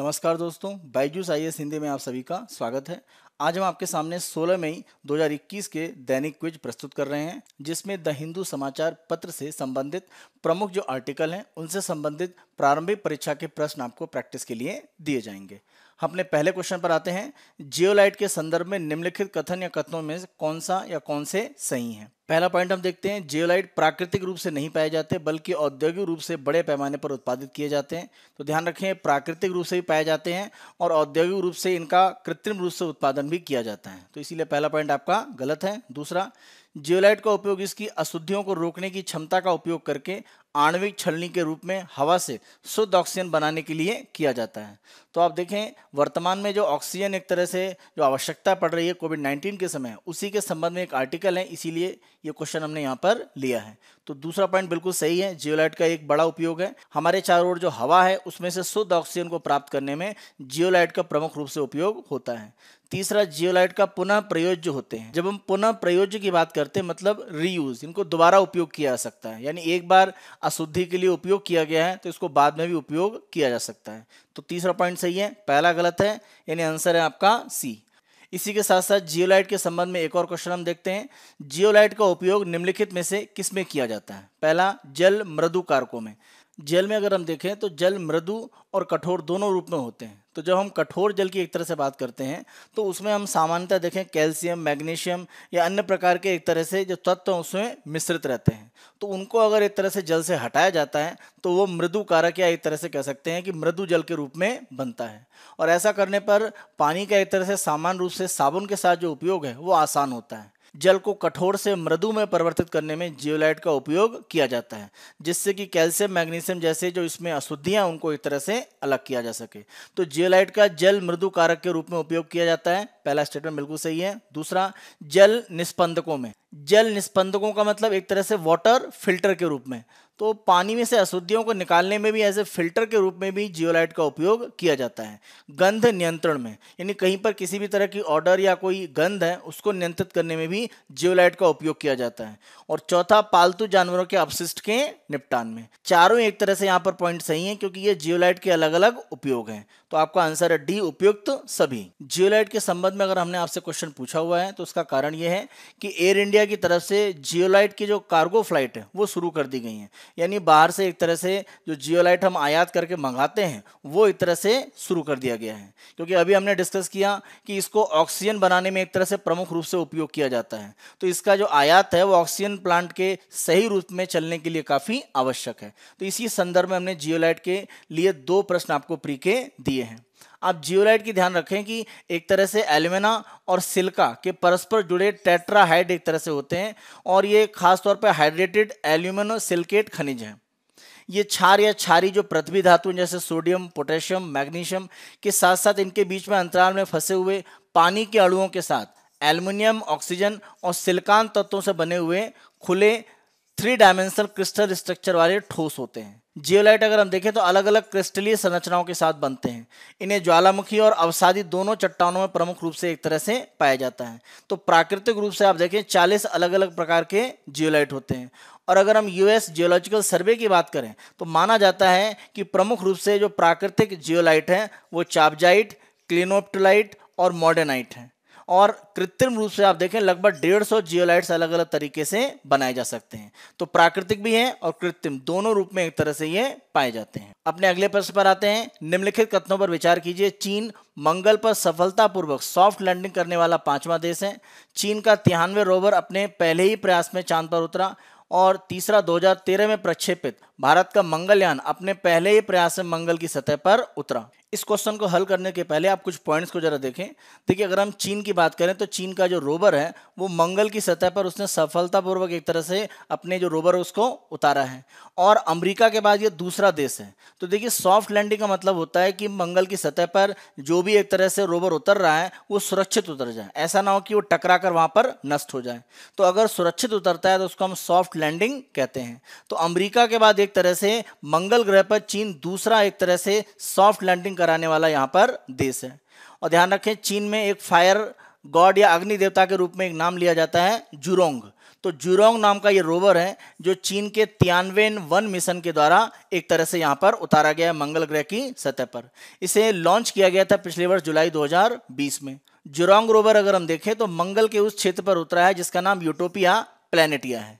नमस्कार दोस्तों Byju's I S Hindi में आप सभी का स्वागत है आज हम आपके सामने 16 मई 2021 के दैनिक क्विज प्रस्तुत कर रहे हैं जिसमें द हिंदू समाचार पत्र से संबंधित प्रमुख जो आर्टिकल हैं उनसे संबंधित प्रारंभिक परीक्षा के प्रश्न आपको प्रैक्टिस के लिए दिए जाएंगे अपने पहले क्वेश्चन पर आते हैं जियोलाइट के संदर्भ में निम्नलिखित कथन या कथनों में कौन सा या कौन से सही हैं पहला पॉइंट हम देखते हैं जियोलाइट प्राकृतिक रूप से नहीं पाए जाते बल्कि औद्योगिक रूप से बड़े पैमाने पर उत्पादित किए जाते हैं तो ध्यान रखें प्राकृतिक रूप से भी पाए जाते हैं और औद्योगिक रूप से इनका कृत्रिम रूप से उत्पादन भी किया जाता है तो इसीलिए पहला पॉइंट आपका गलत है दूसरा जियोलाइट का उपयोग इसकी अशुद्धियों को रोकने की क्षमता का उपयोग करके आणविक छलनी के रूप में हवा से शुद्ध ऑक्सीजन बनाने के लिए किया जाता है तो आप देखें वर्तमान में जो ऑक्सीजन एक तरह से जो आवश्यकता पड़ रही है कोविड 19 के समय उसी के संबंध में एक आर्टिकल है इसीलिए ये क्वेश्चन हमने यहाँ पर लिया है तो दूसरा पॉइंट बिल्कुल सही है जियोलाइट का एक बड़ा उपयोग है हमारे चारों ओर जो हवा है उसमें से शुद्ध ऑक्सीजन को प्राप्त करने में जियोलाइट का प्रमुख रूप से उपयोग होता है तीसरा जियोलाइट का पुनः प्रयोज्य होते हैं जब हम पुनः प्रयोज्य की बात करते हैं मतलब रीयूज इनको दोबारा उपयोग किया जा सकता है यानी एक बार अशुद्धि के लिए उपयोग किया गया है तो इसको बाद में भी उपयोग किया जा सकता है तो तीसरा पॉइंट सही है पहला गलत है यानी आंसर है आपका सी इसी के साथ साथ जियोलाइट के संबंध में एक और क्वेश्चन हम देखते हैं जियोलाइट का उपयोग निम्नलिखित में से किस में किया जाता है पहला जल मृदु कारकों में जल में अगर हम देखें तो जल मृदु और कठोर दोनों रूप में होते हैं तो जब हम कठोर जल की एक तरह से बात करते हैं तो उसमें हम सामान्यतः देखें कैल्शियम मैग्नीशियम या अन्य प्रकार के एक तरह से जो तत्व हैं उसमें मिश्रित रहते हैं तो उनको अगर एक तरह से जल से हटाया जाता है तो वो मृदु कारक या एक तरह से कह सकते हैं कि मृदु जल के रूप में बनता है और ऐसा करने पर पानी का एक तरह से सामान्य रूप से साबुन के साथ जो उपयोग है वो आसान होता है जल को कठोर से मृदु में परिवर्तित करने में जियोलाइट का उपयोग किया जाता है जिससे कि कैल्शियम मैग्नीशियम जैसे जो इसमें अशुद्धियाँ उनको एक तरह से अलग किया जा सके तो जियोलाइट का जल मृदु कारक के रूप में उपयोग किया जाता है पहला स्टेटमेंट बिल्कुल सही है दूसरा जल निष्पंदकों में जल निष्पंदकों का मतलब एक तरह से वाटर फिल्टर के रूप में तो पानी में से अशुद्धियों को निकालने में भी एज ए फिल्टर के रूप में भी जियोलाइट का उपयोग किया जाता है गंध नियंत्रण में यानी कहीं पर किसी भी तरह की ऑर्डर या कोई गंध है उसको नियंत्रित करने में भी जियोलाइट का उपयोग किया जाता है और चौथा पालतू जानवरों के अपशिष्ट के निपटान में चारों एक तरह से यहाँ पर पॉइंट सही है क्योंकि ये जियोलाइट के अलग अलग उपयोग हैं तो आपका आंसर है डी उपयुक्त सभी जियोलाइट के संबंध में अगर हमने आपसे क्वेश्चन पूछा हुआ है तो उसका कारण यह है कि एयर इंडिया की तरफ से जियोलाइट की जो कार्गो फ्लाइट है वो शुरू कर दी गई है यानी बाहर से एक तरह से जो जियोलाइट हम आयात करके मंगाते हैं वो एक तरह से शुरू कर दिया गया है क्योंकि अभी हमने डिस्कस किया कि इसको ऑक्सीजन बनाने में एक तरह से प्रमुख रूप से उपयोग किया जाता है तो इसका जो आयात है वो ऑक्सीजन प्लांट के सही रूप में चलने के लिए काफ़ी आवश्यक है तो इसी संदर्भ में हमने जियोलाइट के लिए दो प्रश्न आपको प्री के दिए हैं आप जियोलाइट की ध्यान रखें कि एक तरह से एल्यूमिना और सिल्का के परस्पर जुड़े टेट्राहाइड एक तरह से होते हैं और ये खासतौर पर हाइड्रेटेड एल्यूमिनो सिल्केट खनिज हैं ये छार या छारी जो पृथ्वी धातु जैसे सोडियम पोटेशियम मैग्नीशियम के साथ साथ इनके बीच में अंतराल में फंसे हुए पानी के अणुओं के साथ एल्युमिनियम ऑक्सीजन और सिलिकॉन तत्वों से बने हुए खुले थ्री डायमेंशनल क्रिस्टल स्ट्रक्चर वाले ठोस होते हैं जियोलाइट अगर हम देखें तो अलग अलग क्रिस्टलीय संरचनाओं के साथ बनते हैं इन्हें ज्वालामुखी और अवसादी दोनों चट्टानों में प्रमुख रूप से एक तरह से पाया जाता है तो प्राकृतिक रूप से आप देखें 40 अलग अलग प्रकार के जियोलाइट होते हैं और अगर हम यूएस जियोलॉजिकल सर्वे की बात करें तो माना जाता है कि प्रमुख रूप से जो प्राकृतिक जियोलाइट हैं वो चापजाइट क्लिनोप्टोलाइट और मॉडर्नाइट हैं और कृत्रिम रूप से आप देखें लगभग डेढ़ सौ जियोलाइट्स अलग अलग तरीके से बनाए जा सकते हैं तो प्राकृतिक भी हैं और कृत्रिम दोनों रूप में एक तरह से ये पाए जाते हैं अपने अगले प्रश्न पर आते हैं निम्नलिखित कथनों पर विचार कीजिए चीन मंगल पर सफलतापूर्वक सॉफ्ट लैंडिंग करने वाला पांचवा देश है चीन का तिहानवे रोवर अपने पहले ही प्रयास में चांद पर उतरा और तीसरा 2013 में प्रक्षेपित भारत का मंगलयान अपने पहले ही प्रयास में मंगल की सतह पर उतरा इस क्वेश्चन को हल करने के पहले आप कुछ पॉइंट्स को जरा देखें देखिए अगर हम चीन की बात करें तो चीन का जो रोवर है वो मंगल की सतह पर उसने सफलतापूर्वक एक तरह से अपने जो रोवर है उसको उतारा है और अमेरिका के बाद ये दूसरा देश है तो देखिए सॉफ्ट लैंडिंग का मतलब होता है कि मंगल की सतह पर जो भी एक तरह से रोवर उतर रहा है वो सुरक्षित उतर जाए ऐसा ना हो कि वो टकरा कर वहाँ पर नष्ट हो जाए तो अगर सुरक्षित उतरता है तो उसको हम सॉफ्ट लैंडिंग कहते हैं तो अमरीका के बाद एक तरह से मंगल ग्रह पर चीन दूसरा एक तरह से सॉफ्ट लैंडिंग कराने वाला यहाँ पर देश है और ध्यान रखें चीन में एक फायर गॉड या अग्नि देवता के रूप में एक नाम लिया जाता है जुरोंग तो जुरोंग नाम का ये रोवर है जो चीन के तियानवेन वन मिशन के द्वारा एक तरह से यहाँ पर उतारा गया है मंगल ग्रह की सतह पर इसे लॉन्च किया गया था पिछले वर्ष जुलाई 2020 में जुरोंग रोवर अगर हम देखें तो मंगल के उस क्षेत्र पर उतरा है जिसका नाम यूटोपिया प्लानिटिया है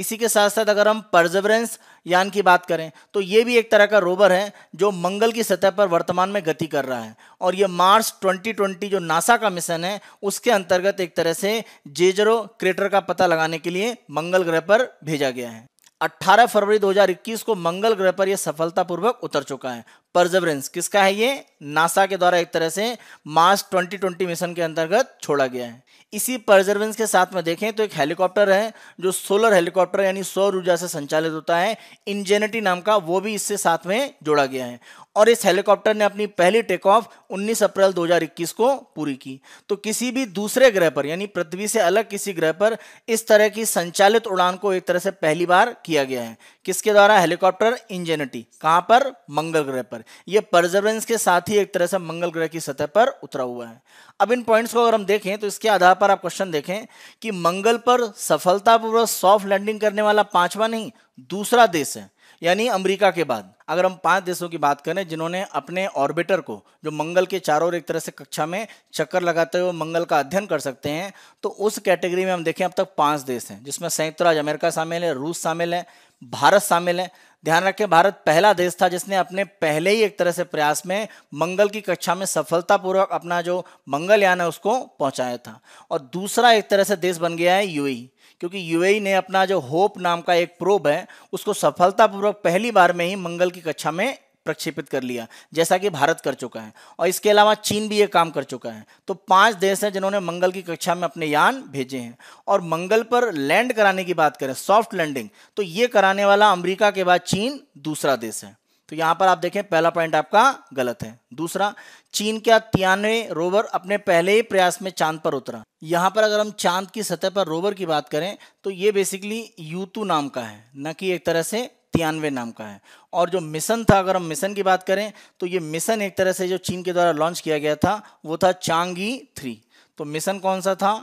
इसी के साथ साथ अगर हम परजवरेंस यान की बात करें तो ये भी एक तरह का रोवर है जो मंगल की सतह पर वर्तमान में गति कर रहा है और ये मार्स 2020 जो नासा का मिशन है उसके अंतर्गत एक तरह से जेजरो क्रेटर का पता लगाने के लिए मंगल ग्रह पर भेजा गया है 18 फरवरी 2021 को मंगल ग्रह पर यह सफलतापूर्वक उतर चुका है परजबरेंस किसका है ये नासा के द्वारा एक तरह से मार्स 2020 मिशन के अंतर्गत छोड़ा गया है इसी परजर्वेंस के साथ में देखें तो एक हेलीकॉप्टर है जो सोलर हेलीकॉप्टर यानी सौर ऊर्जा से संचालित होता है इंजेनिटी नाम का वो भी इससे साथ में जोड़ा गया है और इस हेलीकॉप्टर ने अपनी पहली टेक ऑफ 19 अप्रैल 2021 को पूरी की तो किसी भी दूसरे ग्रह पर यानी पृथ्वी से अलग किसी ग्रह पर इस तरह की संचालित उड़ान को एक तरह से पहली बार किया गया है किसके द्वारा हेलीकॉप्टर इंजेनिटी कहाँ पर मंगल ग्रह पर पर यह परजर्वेंस के साथ ही एक तरह से मंगल ग्रह की सतह पर उतरा हुआ है अब इन पॉइंट्स को अगर हम देखें तो इसके आधार पर आप क्वेश्चन देखें कि मंगल पर सफलतापूर्वक सॉफ्ट लैंडिंग करने वाला पांचवा नहीं दूसरा देश है यानी अमेरिका के बाद अगर हम पांच देशों की बात करें जिन्होंने अपने ऑर्बिटर को जो मंगल के चारों ओर एक तरह से कक्षा में चक्कर लगाते हुए मंगल का अध्ययन कर सकते हैं तो उस कैटेगरी में हम देखें अब तक पांच देश हैं जिसमें संयुक्त राज्य अमेरिका शामिल है रूस शामिल है भारत शामिल है ध्यान रखें भारत पहला देश था जिसने अपने पहले ही एक तरह से प्रयास में मंगल की कक्षा में सफलतापूर्वक अपना जो मंगलयान है उसको पहुंचाया था और दूसरा एक तरह से देश बन गया है यूएई क्योंकि यूएई ने अपना जो होप नाम का एक प्रोब है उसको सफलतापूर्वक पहली बार में ही मंगल की कक्षा में प्रक्षेपित कर लिया जैसा कि भारत कर चुका है और इसके अलावा चीन भी ये काम कर चुका है तो पांच देश हैं जिन्होंने मंगल की कक्षा में अपने यान भेजे हैं और मंगल पर लैंड कराने की बात करें सॉफ्ट लैंडिंग तो ये कराने वाला अमरीका के बाद चीन दूसरा देश है तो यहां पर आप देखें पहला पॉइंट आपका गलत है दूसरा चीन का तियानवे रोवर अपने पहले ही प्रयास में चांद पर उतरा यहां पर अगर हम चांद की सतह पर रोवर की बात करें तो ये बेसिकली यूतू नाम का है न कि एक तरह से तिरानवे नाम का है और जो मिशन था अगर हम मिशन की बात करें तो ये मिशन एक तरह से जो चीन के द्वारा लॉन्च किया गया था वो था चांग ई थ्री तो मिशन कौन सा था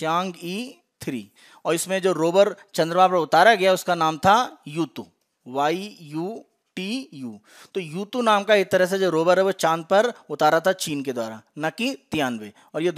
चांग ई थ्री और इसमें जो रोवर चंद्रमा पर उतारा गया उसका नाम था Yutu Y U T U तो यूतू नाम का एक तरह से जो रोवर है वो चांद पर उतारा था चीन के द्वारा न कि तिरानवे और ये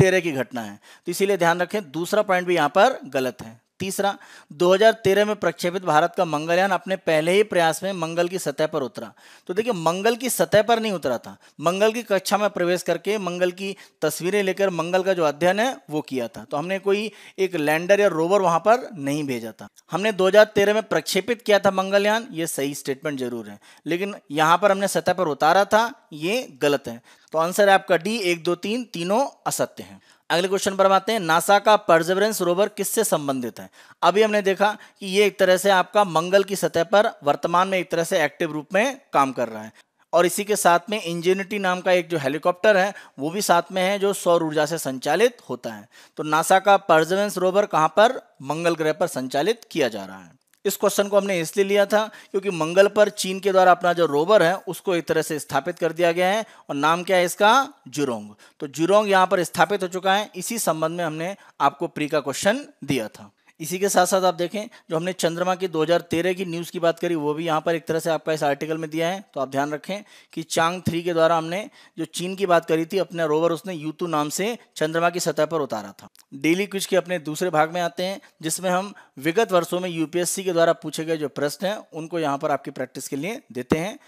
तेरह की घटना है तो इसीलिए ध्यान रखें दूसरा पॉइंट भी यहाँ पर गलत है तीसरा 2013 में प्रक्षेपित भारत का मंगलयान अपने पहले ही प्रयास में मंगल की सतह पर उतरा तो देखिए मंगल की सतह पर नहीं उतरा था मंगल की कक्षा में प्रवेश करके मंगल की तस्वीरें लेकर मंगल का जो अध्ययन है वो किया था तो हमने कोई एक लैंडर या रोवर वहां पर नहीं भेजा था हमने 2013 में प्रक्षेपित किया था मंगलयान ये सही स्टेटमेंट जरूर है लेकिन यहाँ पर हमने सतह पर उतारा था ये गलत है तो आंसर है आपका डी एक दो तीन तीनों असत्य है अगले क्वेश्चन पर आते हैं नासा का परजेवरेंस रोवर किससे संबंधित है अभी हमने देखा कि ये एक तरह से आपका मंगल की सतह पर वर्तमान में एक तरह से एक्टिव रूप में काम कर रहा है और इसी के साथ में इंजीनिटी नाम का एक जो हेलीकॉप्टर है वो भी साथ में है जो सौर ऊर्जा से संचालित होता है तो नासा का परजेवरेंस रोवर कहाँ पर मंगल ग्रह पर संचालित किया जा रहा है इस क्वेश्चन को हमने इसलिए लिया था क्योंकि मंगल पर चीन के द्वारा अपना जो रोवर है उसको एक तरह से स्थापित कर दिया गया है और नाम क्या है इसका जुरोंग तो जुरोंग यहां पर स्थापित हो चुका है इसी संबंध में हमने आपको प्री का क्वेश्चन दिया था इसी के साथ साथ आप देखें जो हमने चंद्रमा की 2013 की न्यूज़ की बात करी वो भी यहाँ पर एक तरह से आपका इस आर्टिकल में दिया है तो आप ध्यान रखें कि चांग थ्री के द्वारा हमने जो चीन की बात करी थी अपना रोवर उसने यूतू नाम से चंद्रमा की सतह पर उतारा था डेली क्विज के अपने दूसरे भाग में आते हैं जिसमें हम विगत वर्षों में यूपीएससी के द्वारा पूछे गए जो प्रश्न हैं उनको यहाँ पर आपकी प्रैक्टिस के लिए देते हैं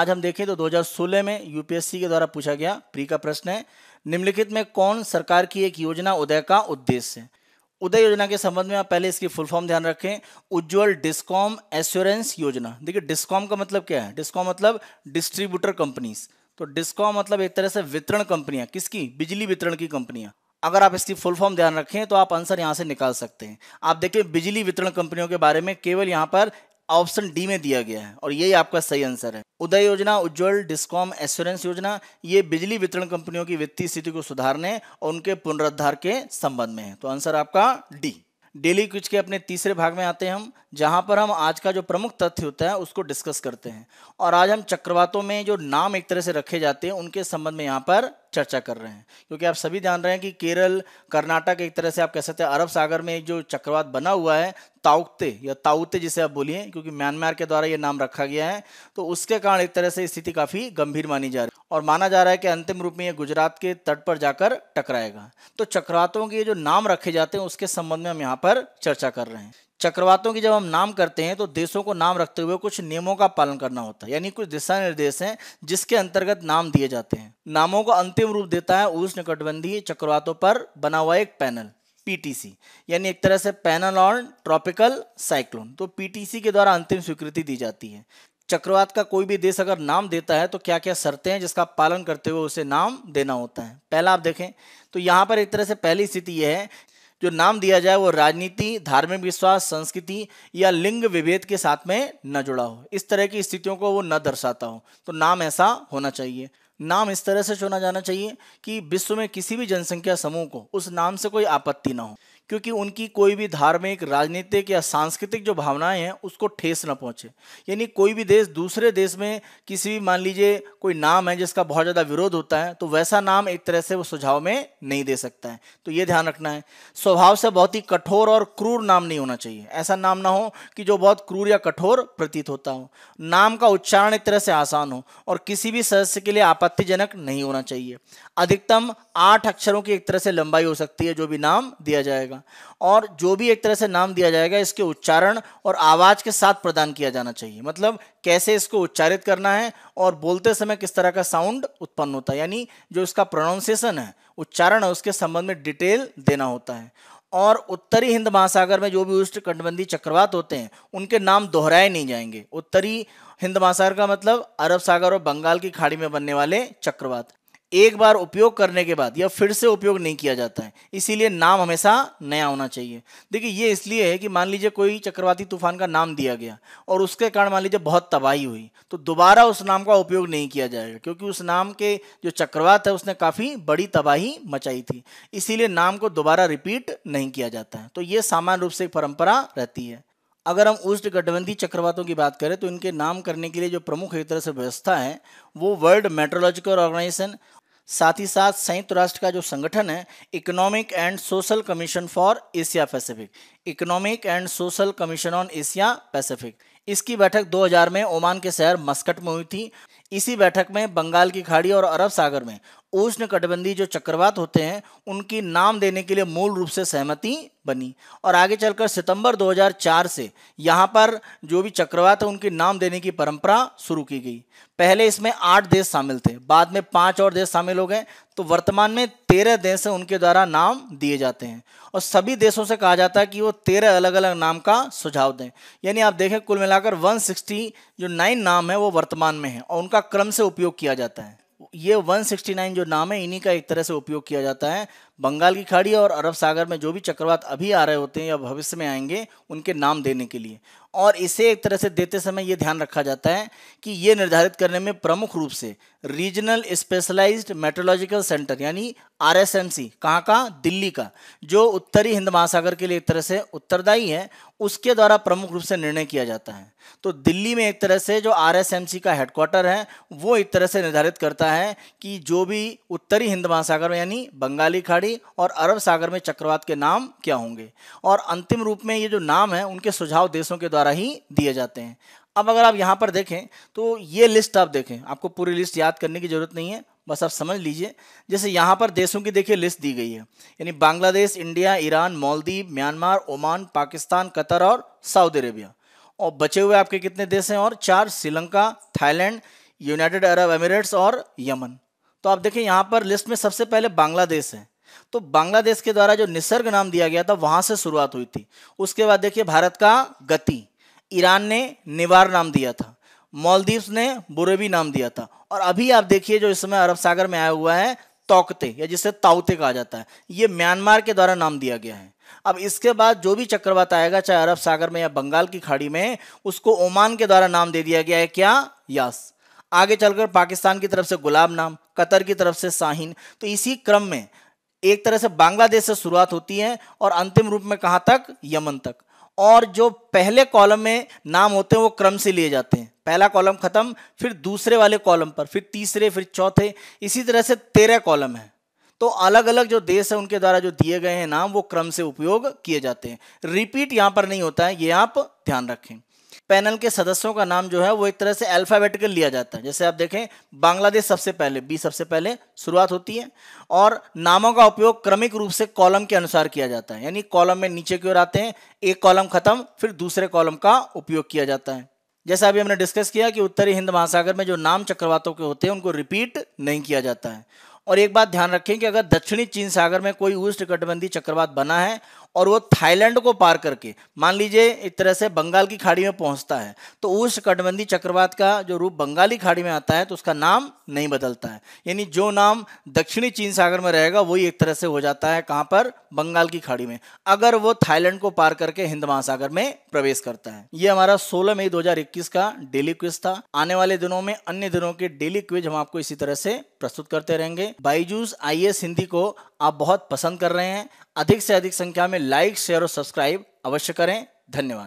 आज हम देखें तो 2016 में यूपीएससी के द्वारा पूछा गया प्री का प्रश्न है निम्नलिखित में कौन सरकार की एक योजना उदय का उद्देश्य है उदय योजना के संबंध में आप पहले इसकी फुल फॉर्म ध्यान रखें उज्जवल डिस्कॉम एश्योरेंस योजना देखिए डिस्कॉम का मतलब क्या है डिस्कॉम मतलब डिस्ट्रीब्यूटर कंपनीज तो डिस्कॉम मतलब एक तरह से वितरण कंपनियां किसकी बिजली वितरण की कंपनियां अगर आप इसकी फुल फॉर्म ध्यान रखें तो आप आंसर यहां से निकाल सकते हैं आप देखिए बिजली वितरण कंपनियों के बारे में केवल यहां पर ऑप्शन डी में दिया गया है और यही आपका सही आंसर है उदय योजना उज्ज्वल डिस्कॉम एश्योरेंस योजना ये बिजली वितरण कंपनियों की वित्तीय स्थिति को सुधारने और उनके पुनरुद्धार के संबंध में है तो आंसर आपका डी डेली क्विज के अपने तीसरे भाग में आते हैं हम जहां पर हम आज का जो प्रमुख तथ्य होता है उसको डिस्कस करते हैं और आज हम चक्रवातों में जो नाम एक तरह से रखे जाते हैं उनके संबंध में यहाँ पर चर्चा कर रहे हैं क्योंकि आप सभी जान रहे हैं कि केरल कर्नाटक एक तरह से आप कह सकते हैं अरब सागर में एक जो चक्रवात बना हुआ है ताउते या ताउते जिसे आप बोलिए क्योंकि म्यांमार के द्वारा ये नाम रखा गया है तो उसके कारण एक तरह से स्थिति काफ़ी गंभीर मानी जा रही है और माना जा रहा है कि अंतिम रूप में ये गुजरात के तट पर जाकर टकराएगा तो चक्रवातों के जो नाम रखे जाते हैं उसके संबंध में हम यहाँ पर चर्चा कर रहे हैं चक्रवातों की जब हम नाम करते हैं तो देशों को नाम रखते हुए कुछ नियमों का पालन करना होता है यानी कुछ दिशा निर्देश हैं जिसके अंतर्गत नाम दिए जाते हैं नामों को अंतिम रूप देता है उष्णकटिबंधीय चक्रवातों पर बना हुआ एक पैनल पीटीसी यानी एक तरह से पैनल ऑन ट्रॉपिकल साइक्लोन तो पीटीसी के द्वारा अंतिम स्वीकृति दी जाती है चक्रवात का कोई भी देश अगर नाम देता है तो क्या क्या शर्तें हैं जिसका पालन करते हुए उसे नाम देना होता है पहला आप देखें तो यहाँ पर एक तरह से पहली स्थिति यह है जो नाम दिया जाए वो राजनीति धार्मिक विश्वास संस्कृति या लिंग विभेद के साथ में न जुड़ा हो इस तरह की स्थितियों को वो न दर्शाता हो तो नाम ऐसा होना चाहिए नाम इस तरह से चुना जाना चाहिए कि विश्व में किसी भी जनसंख्या समूह को उस नाम से कोई आपत्ति ना हो क्योंकि उनकी कोई भी धार्मिक राजनीतिक या सांस्कृतिक जो भावनाएं हैं उसको ठेस न पहुंचे यानी कोई भी देश दूसरे देश में किसी भी मान लीजिए कोई नाम है जिसका बहुत ज़्यादा विरोध होता है तो वैसा नाम एक तरह से वो सुझाव में नहीं दे सकता है तो ये ध्यान रखना है स्वभाव से बहुत ही कठोर और क्रूर नाम नहीं होना चाहिए ऐसा नाम ना हो कि जो बहुत क्रूर या कठोर प्रतीत होता हो नाम का उच्चारण एक तरह से आसान हो और किसी भी सदस्य के लिए आपत्तिजनक नहीं होना चाहिए अधिकतम आठ अक्षरों की एक तरह से लंबाई हो सकती है जो भी नाम दिया जाएगा और जो भी एक तरह से नाम दिया जाएगा इसके उच्चारण और आवाज़ के साथ प्रदान किया जाना चाहिए मतलब कैसे इसको उच्चारित करना है और बोलते समय किस तरह का साउंड उत्पन्न होता है यानी जो इसका प्रोनाउंसिएशन है उच्चारण है उसके संबंध में डिटेल देना होता है और उत्तरी हिंद महासागर में जो भी उष्ट कटबंधी चक्रवात होते हैं उनके नाम दोहराए नहीं जाएंगे उत्तरी हिंद महासागर का मतलब अरब सागर और बंगाल की खाड़ी में बनने वाले चक्रवात एक बार उपयोग करने के बाद या फिर से उपयोग नहीं किया जाता है इसीलिए नाम हमेशा नया होना चाहिए देखिए ये इसलिए है कि मान लीजिए कोई चक्रवाती तूफान का नाम दिया गया और उसके कारण मान लीजिए बहुत तबाही हुई तो दोबारा उस नाम का उपयोग नहीं किया जाएगा क्योंकि उस नाम के जो चक्रवात है उसने काफ़ी बड़ी तबाही मचाई थी इसीलिए नाम को दोबारा रिपीट नहीं किया जाता है तो ये सामान्य रूप से एक परंपरा रहती है अगर हम उष्ट गठबंधी चक्रवातों की बात करें तो इनके नाम करने के लिए जो प्रमुख एक तरह से व्यवस्था है वो वर्ल्ड मेट्रोलॉजिकल ऑर्गेनाइजेशन साथ ही साथ संयुक्त राष्ट्र का जो संगठन है economic and social commission for Asia Pacific economic and social commission on Asia Pacific इसकी बैठक 2000 में ओमान के शहर मस्कट में हुई थी इसी बैठक में बंगाल की खाड़ी और अरब सागर में उष्ण कटबंधी जो चक्रवात होते हैं उनकी नाम देने के लिए मूल रूप से सहमति बनी और आगे चलकर सितंबर 2004 से यहाँ पर जो भी चक्रवात है उनके नाम देने की परंपरा शुरू की गई पहले इसमें आठ देश शामिल थे बाद में पांच और देश शामिल हो गए तो वर्तमान में तेरह देश हैं उनके द्वारा नाम दिए जाते हैं और सभी देशों से कहा जाता है कि वो तेरह अलग अलग नाम का सुझाव दें यानी आप देखें कुल मिलाकर वन जो नाइन नाम है वो वर्तमान में है और उनका का क्रम से उपयोग किया जाता है ये 169 जो नाम है इन्हीं का एक तरह से उपयोग किया जाता है बंगाल की खाड़ी और अरब सागर में जो भी चक्रवात अभी आ रहे होते हैं या भविष्य में आएंगे उनके नाम देने के लिए और इसे एक तरह से देते समय ये ध्यान रखा जाता है कि ये निर्धारित करने में प्रमुख रूप से regional specialised meteorological centre R S M C सी कहाँ का दिल्ली का जो उत्तरी हिंद महासागर के लिए एक तरह से उत्तरदायी है उसके द्वारा प्रमुख रूप से निर्णय किया जाता है तो दिल्ली में एक तरह से जो आर एस एम सी का हेडक्वार्टर है वो एक तरह से निर्धारित करता है कि जो भी उत्तरी हिंद महासागर यानी बंगाली खाड़ी खाड़ी और अरब सागर में चक्रवात के नाम क्या होंगे और अंतिम रूप में ये जो नाम है उनके सुझाव देशों के द्वारा ही दिए जाते हैं अब अगर आप यहाँ पर देखें तो ये लिस्ट आप देखें आपको पूरी लिस्ट याद करने की ज़रूरत नहीं है बस आप समझ लीजिए जैसे यहाँ पर देशों की देखिए लिस्ट दी गई है यानी Bangladesh India Iran Maldives Myanmar Oman Pakistan Qatar और सऊदी अरेबिया और बचे हुए आपके कितने देश हैं और चार Sri Lanka Thailand United Arab Emirates और यमन तो आप देखें यहाँ पर लिस्ट में सबसे पहले बांग्लादेश है तो बांग्लादेश के द्वारा जो निसर्ग नाम दिया गया था वहां से शुरुआत हुई थी उसके बाद देखिए भारत का गति ईरान ने निवार नाम दिया था मालदीव्स ने बुरेबी नाम दिया था और अभी आप देखिए जो इस समय अरब सागर में आया हुआ है तोकते या जिसे ताउते कहा जाता है ये म्यांमार के द्वारा नाम दिया गया है अब इसके बाद जो भी चक्रवात आएगा चाहे अरब सागर में या बंगाल की खाड़ी में उसको ओमान के द्वारा नाम दे दिया गया है क्या यास आगे चलकर पाकिस्तान की तरफ से गुलाब नाम कतर की तरफ से साहिन तो इसी क्रम में एक तरह से बांग्लादेश से शुरुआत होती है और अंतिम रूप में कहाँ तक यमन तक और जो पहले कॉलम में नाम होते हैं वो क्रम से लिए जाते हैं पहला कॉलम खत्म फिर दूसरे वाले कॉलम पर फिर तीसरे फिर चौथे इसी तरह से तेरह कॉलम है तो अलग अलग जो देश है उनके द्वारा जो दिए गए हैं नाम वो क्रम से उपयोग किए जाते हैं रिपीट यहाँ पर नहीं होता है ये आप ध्यान रखें पैनल के सदस्यों का नाम जो है वो एक तरह से अल्फ़ाबेटिकल लिया जाता है जैसे आप देखें बांग्लादेश सबसे पहले बी सबसे पहले शुरुआत होती है और नामों का उपयोग क्रमिक रूप से कॉलम के अनुसार किया जाता है यानी कॉलम में नीचे की ओर आते हैं एक कॉलम खत्म फिर दूसरे कॉलम का उपयोग किया जाता है जैसा अभी हमने डिस्कस किया कि उत्तरी हिंद महासागर में जो नाम चक्रवातों के होते हैं उनको रिपीट नहीं किया जाता है और एक बात ध्यान रखें कि अगर दक्षिणी चीन सागर में कोई उष्णकटिबंधीय चक्रवात बना है और वो थाईलैंड को पार करके मान लीजिए एक तरह से बंगाल की खाड़ी में पहुंचता है तो उस कटबंदी चक्रवात का जो रूप बंगाली खाड़ी में आता है तो उसका नाम नहीं बदलता है यानी जो नाम दक्षिणी चीन सागर में रहेगा वही एक तरह से हो जाता है कहाँ पर बंगाल की खाड़ी में अगर वो थाईलैंड को पार करके हिंद महासागर में प्रवेश करता है ये हमारा सोलह मई दो का डेली क्विज था आने वाले दिनों में अन्य दिनों के डेली क्विज हम आपको इसी तरह से प्रस्तुत करते रहेंगे बाईजूस आई हिंदी को आप बहुत पसंद कर रहे हैं अधिक से अधिक संख्या में लाइक शेयर और सब्सक्राइब अवश्य करें धन्यवाद